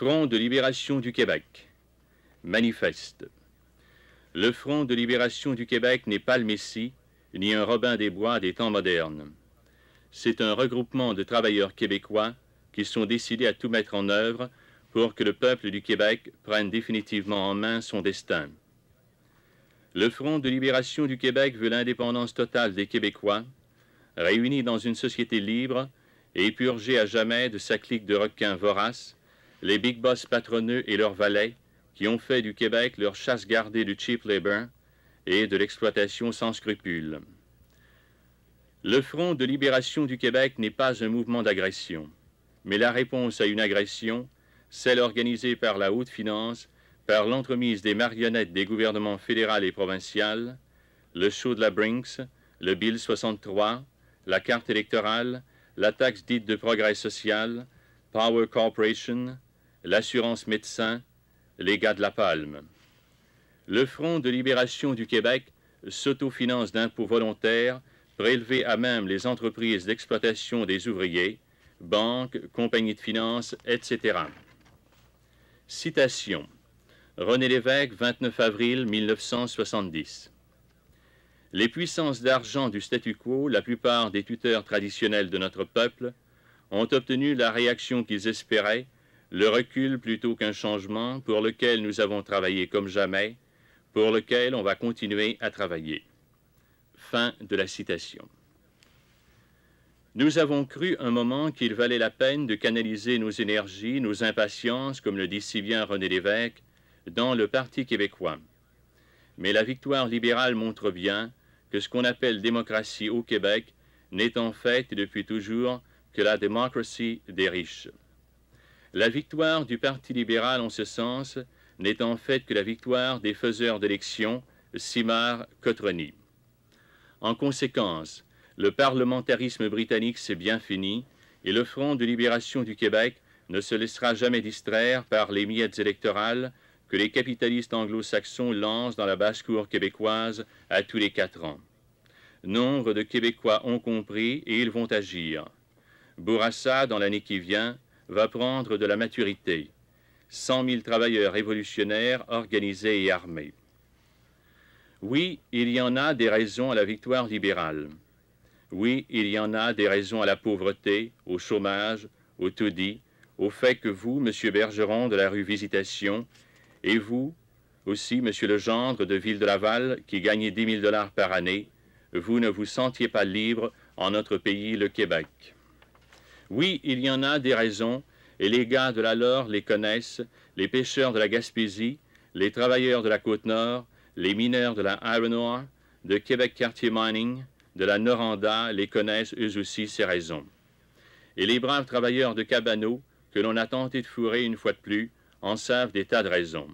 Front de libération du Québec. Manifeste. Le Front de libération du Québec n'est pas le Messie, ni un Robin des Bois des temps modernes. C'est un regroupement de travailleurs québécois qui sont décidés à tout mettre en œuvre pour que le peuple du Québec prenne définitivement en main son destin. Le Front de libération du Québec veut l'indépendance totale des Québécois, réunis dans une société libre et purgés à jamais de sa clique de requins voraces les big boss patronneux et leurs valets qui ont fait du Québec leur chasse gardée du cheap labor et de l'exploitation sans scrupules. Le Front de libération du Québec n'est pas un mouvement d'agression, mais la réponse à une agression, celle organisée par la haute finance, par l'entremise des marionnettes des gouvernements fédéral et provincial, le show de la Brinks, le Bill 63, la carte électorale, la taxe dite de progrès social, Power Corporation, l'assurance médecin, les gars de la Palme. Le Front de libération du Québec s'autofinance d'impôts volontaires prélevés à même les entreprises d'exploitation des ouvriers, banques, compagnies de finances, etc. Citation. René Lévesque, 29 avril 1970. Les puissances d'argent du statu quo, la plupart des tuteurs traditionnels de notre peuple, ont obtenu la réaction qu'ils espéraient le recul plutôt qu'un changement pour lequel nous avons travaillé comme jamais, pour lequel on va continuer à travailler. Fin de la citation. Nous avons cru un moment qu'il valait la peine de canaliser nos énergies, nos impatiences, comme le dit si bien René Lévesque, dans le Parti québécois. Mais la victoire libérale montre bien que ce qu'on appelle démocratie au Québec n'est en fait depuis toujours que la démocratie des riches. La victoire du Parti libéral en ce sens n'est en fait que la victoire des faiseurs d'élections, Simard, Cotroni. En conséquence, le parlementarisme britannique s'est bien fini et le Front de libération du Québec ne se laissera jamais distraire par les miettes électorales que les capitalistes anglo-saxons lancent dans la basse-cour québécoise à tous les quatre ans. Nombre de Québécois ont compris et ils vont agir. Bourassa, dans l'année qui vient, va prendre de la maturité. 100 000 travailleurs révolutionnaires organisés et armés. Oui, il y en a des raisons à la victoire libérale. Oui, il y en a des raisons à la pauvreté, au chômage, au taudis, au fait que vous, Monsieur Bergeron de la rue Visitation, et vous, aussi, Monsieur Legendre de Ville de Laval, qui gagnez 10 000 dollars par année, vous ne vous sentiez pas libre en notre pays, le Québec. Oui, il y en a des raisons, et les gars de la Laure les connaissent, les pêcheurs de la Gaspésie, les travailleurs de la Côte-Nord, les mineurs de la Iron Ore, de Québec cartier Mining, de la Noranda les connaissent eux aussi ces raisons. Et les braves travailleurs de Cabano, que l'on a tenté de fourrer une fois de plus, en savent des tas de raisons.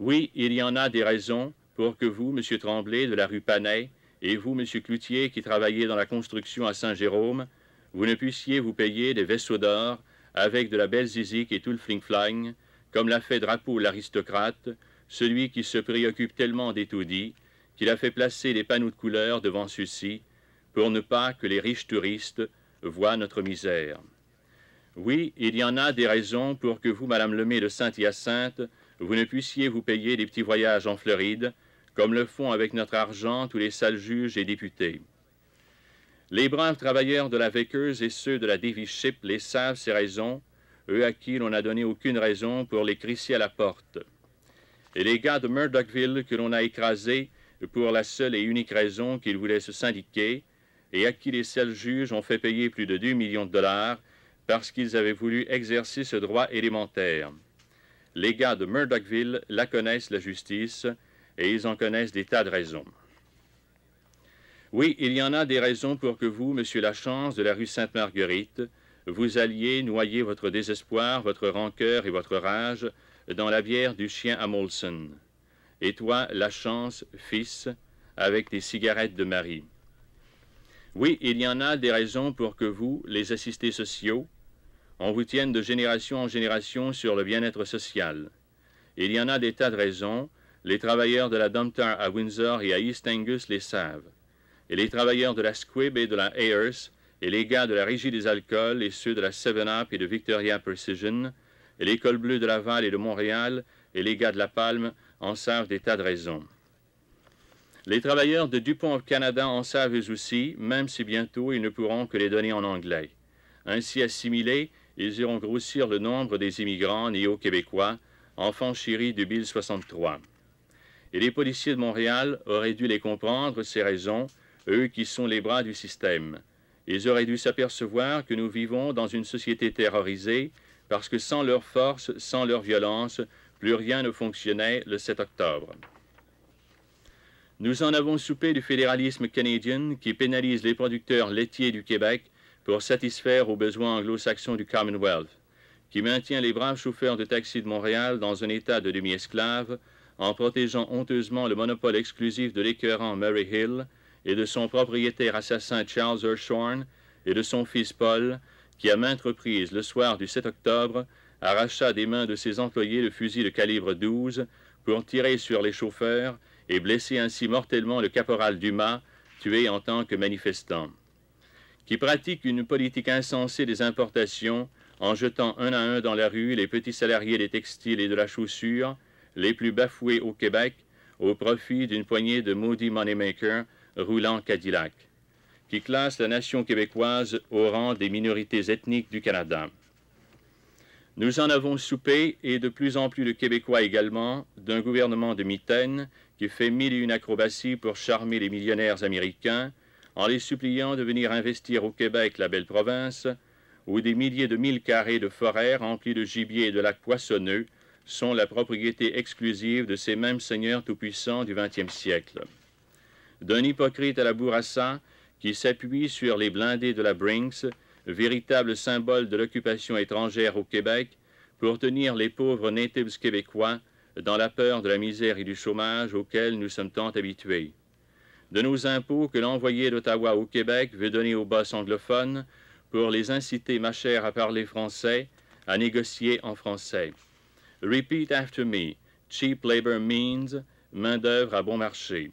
Oui, il y en a des raisons pour que vous, M. Tremblay, de la rue Panay, et vous, M. Cloutier, qui travaillez dans la construction à Saint-Jérôme, vous ne puissiez vous payer des vaisseaux d'or avec de la belle zizique et tout le fling-flang, comme l'a fait Drapeau l'aristocrate, celui qui se préoccupe tellement des taudis qu'il a fait placer des panneaux de couleur devant ceux-ci pour ne pas que les riches touristes voient notre misère. Oui, il y en a des raisons pour que vous, Madame Lemay de Saint-Hyacinthe, vous ne puissiez vous payer des petits voyages en Floride, comme le font avec notre argent tous les sales juges et députés. Les braves travailleurs de la Véqueuse et ceux de la Ship les savent ces raisons, eux à qui l'on n'a donné aucune raison pour les crisser à la porte. Et les gars de Murdochville que l'on a écrasés pour la seule et unique raison qu'ils voulaient se syndiquer, et à qui les seuls juges ont fait payer plus de 2 millions de dollars parce qu'ils avaient voulu exercer ce droit élémentaire. Les gars de Murdochville la connaissent, la justice, et ils en connaissent des tas de raisons. Oui, il y en a des raisons pour que vous, Monsieur Lachance de la rue Sainte-Marguerite, vous alliez noyer votre désespoir, votre rancœur et votre rage dans la bière du chien à Molson. Et toi, Lachance, fils, avec tes cigarettes de Marie. Oui, il y en a des raisons pour que vous, les assistés sociaux, on vous tienne de génération en génération sur le bien-être social. Il y en a des tas de raisons, les travailleurs de la Dumter à Windsor et à East Angus les savent et les travailleurs de la Squib et de la Ayers, et les gars de la Régie des alcools et ceux de la Seven Up et de Victoria Precision, et l'École bleue de Laval et de Montréal, et les gars de La Palme en savent des tas de raisons. Les travailleurs de Dupont au Canada en savent eux aussi, même si bientôt ils ne pourront que les donner en anglais. Ainsi assimilés, ils iront grossir le nombre des immigrants néo-québécois, enfants chéris du Bill 63. Et les policiers de Montréal auraient dû les comprendre, ces raisons, eux qui sont les bras du système. Ils auraient dû s'apercevoir que nous vivons dans une société terrorisée parce que sans leur force, sans leur violence, plus rien ne fonctionnait le 7 octobre. Nous en avons soupé du fédéralisme canadien qui pénalise les producteurs laitiers du Québec pour satisfaire aux besoins anglo-saxons du Commonwealth, qui maintient les braves chauffeurs de taxi de Montréal dans un état de demi-esclave en protégeant honteusement le monopole exclusif de l'écœurant Murray Hill, et de son propriétaire assassin Charles Urshorn et de son fils Paul, qui à maintes reprises, le soir du 7 octobre, arracha des mains de ses employés le fusil de calibre 12 pour tirer sur les chauffeurs et blesser ainsi mortellement le caporal Dumas, tué en tant que manifestant, qui pratique une politique insensée des importations en jetant un à un dans la rue les petits salariés des textiles et de la chaussure, les plus bafoués au Québec, au profit d'une poignée de maudits moneymakers roulant Cadillac, qui classe la nation québécoise au rang des minorités ethniques du Canada. Nous en avons soupé, et de plus en plus de Québécois également, d'un gouvernement de mitaine qui fait mille et une acrobaties pour charmer les millionnaires américains en les suppliant de venir investir au Québec la belle province, où des milliers de mille carrés de forêts remplis de gibier et de lacs poissonneux sont la propriété exclusive de ces mêmes seigneurs tout-puissants du XXe siècle d'un hypocrite à la Bourassa qui s'appuie sur les blindés de la Brinks, véritable symbole de l'occupation étrangère au Québec, pour tenir les pauvres natives québécois dans la peur de la misère et du chômage auxquels nous sommes tant habitués. De nos impôts que l'envoyé d'Ottawa au Québec veut donner aux boss anglophones pour les inciter, ma chère, à parler français, à négocier en français. Repeat after me. Cheap labor means main-d'œuvre à bon marché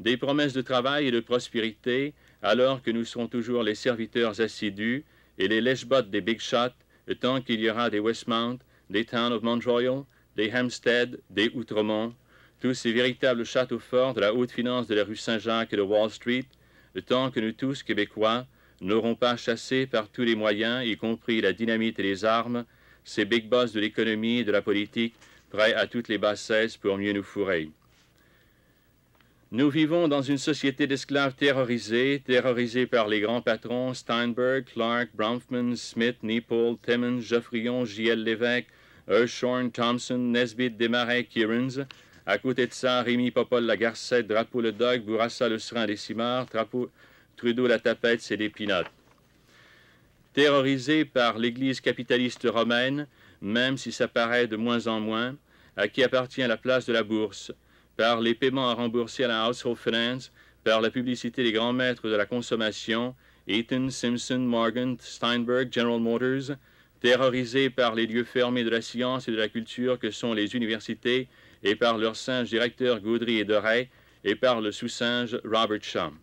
des promesses de travail et de prospérité, alors que nous serons toujours les serviteurs assidus et les lèche-bottes des Big Shots, tant qu'il y aura des Westmount, des Town of Montreal, des Hampstead, des Outremont, tous ces véritables châteaux forts de la haute finance de la rue Saint-Jacques et de Wall Street, tant que nous tous, Québécois, n'aurons pas chassé par tous les moyens, y compris la dynamite et les armes, ces big boss de l'économie et de la politique, prêts à toutes les bassesses pour mieux nous fourrer. Nous vivons dans une société d'esclaves terrorisés, terrorisés par les grands patrons Steinberg, Clark, Bronfman, Smith, nipol, Timmons, Geoffrion, J.L. Lévesque, Urshorn, Thompson, Nesbitt, Desmarais, Kierens. À côté de ça, Rémi Popol, Lagarcette, Drapeau le Dog, Bourassa le Serin, des Cimards, Trudeau la Tapette, et des Terrorisés par l'Église capitaliste romaine, même si ça paraît de moins en moins, à qui appartient la place de la Bourse, par les paiements à rembourser à la Household Finance, par la publicité des grands maîtres de la consommation, Eaton, Simpson, Morgan, Steinberg, General Motors, terrorisés par les lieux fermés de la science et de la culture que sont les universités et par leurs singes directeurs Gaudry et Doray, et par le sous-singe Robert Shum.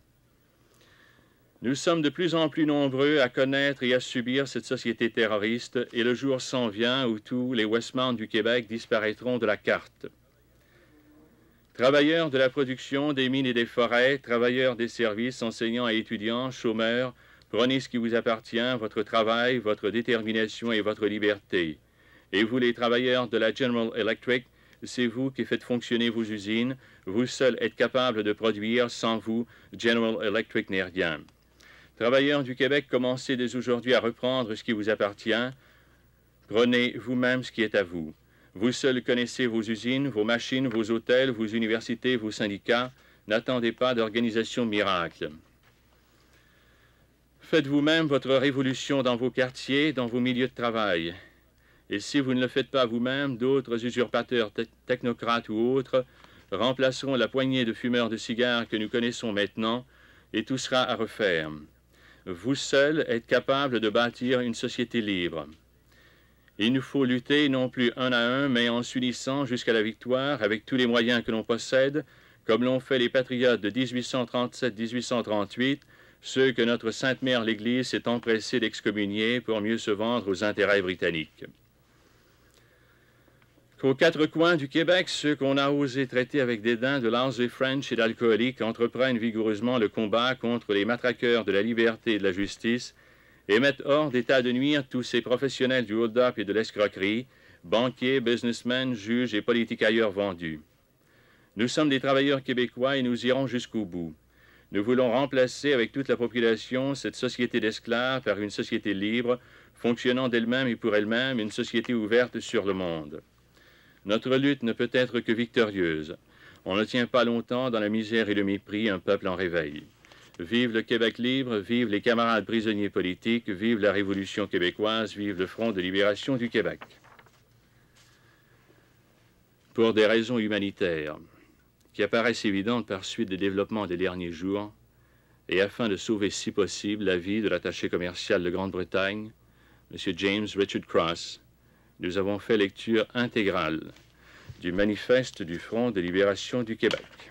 Nous sommes de plus en plus nombreux à connaître et à subir cette société terroriste et le jour s'en vient où tous les Westmount du Québec disparaîtront de la carte. Travailleurs de la production, des mines et des forêts, travailleurs des services, enseignants et étudiants, chômeurs, prenez ce qui vous appartient, votre travail, votre détermination et votre liberté. Et vous, les travailleurs de la General Electric, c'est vous qui faites fonctionner vos usines, vous seuls êtes capables de produire, sans vous, General Electric n'est rien. Travailleurs du Québec, commencez dès aujourd'hui à reprendre ce qui vous appartient, prenez vous-même ce qui est à vous. Vous seuls connaissez vos usines, vos machines, vos hôtels, vos universités, vos syndicats. N'attendez pas d'organisation miracle. Faites vous-même votre révolution dans vos quartiers, dans vos milieux de travail. Et si vous ne le faites pas vous-même, d'autres usurpateurs technocrates ou autres remplaceront la poignée de fumeurs de cigares que nous connaissons maintenant, et tout sera à refaire. Vous seul êtes capable de bâtir une société libre. Il nous faut lutter non plus un à un, mais en s'unissant jusqu'à la victoire avec tous les moyens que l'on possède, comme l'ont fait les patriotes de 1837-1838, ceux que notre Sainte Mère l'Église s'est empressée d'excommunier pour mieux se vendre aux intérêts britanniques. Qu'aux quatre coins du Québec, ceux qu'on a osé traiter avec dédain de lousy French et d'alcoolique entreprennent vigoureusement le combat contre les matraqueurs de la liberté et de la justice et mettent hors d'état de nuire tous ces professionnels du hold-up et de l'escroquerie, banquiers, businessmen, juges et politiques ailleurs vendus. Nous sommes des travailleurs québécois et nous irons jusqu'au bout. Nous voulons remplacer avec toute la population cette société d'esclaves par une société libre, fonctionnant d'elle-même et pour elle-même, une société ouverte sur le monde. Notre lutte ne peut être que victorieuse. On ne tient pas longtemps dans la misère et le mépris un peuple en réveil. Vive le Québec libre, vive les camarades prisonniers politiques, vive la Révolution québécoise, vive le Front de libération du Québec. Pour des raisons humanitaires, qui apparaissent évidentes par suite des développements des derniers jours, et afin de sauver si possible la vie de l'attaché commercial de Grande-Bretagne, M. James Richard Cross, nous avons fait lecture intégrale du manifeste du Front de libération du Québec.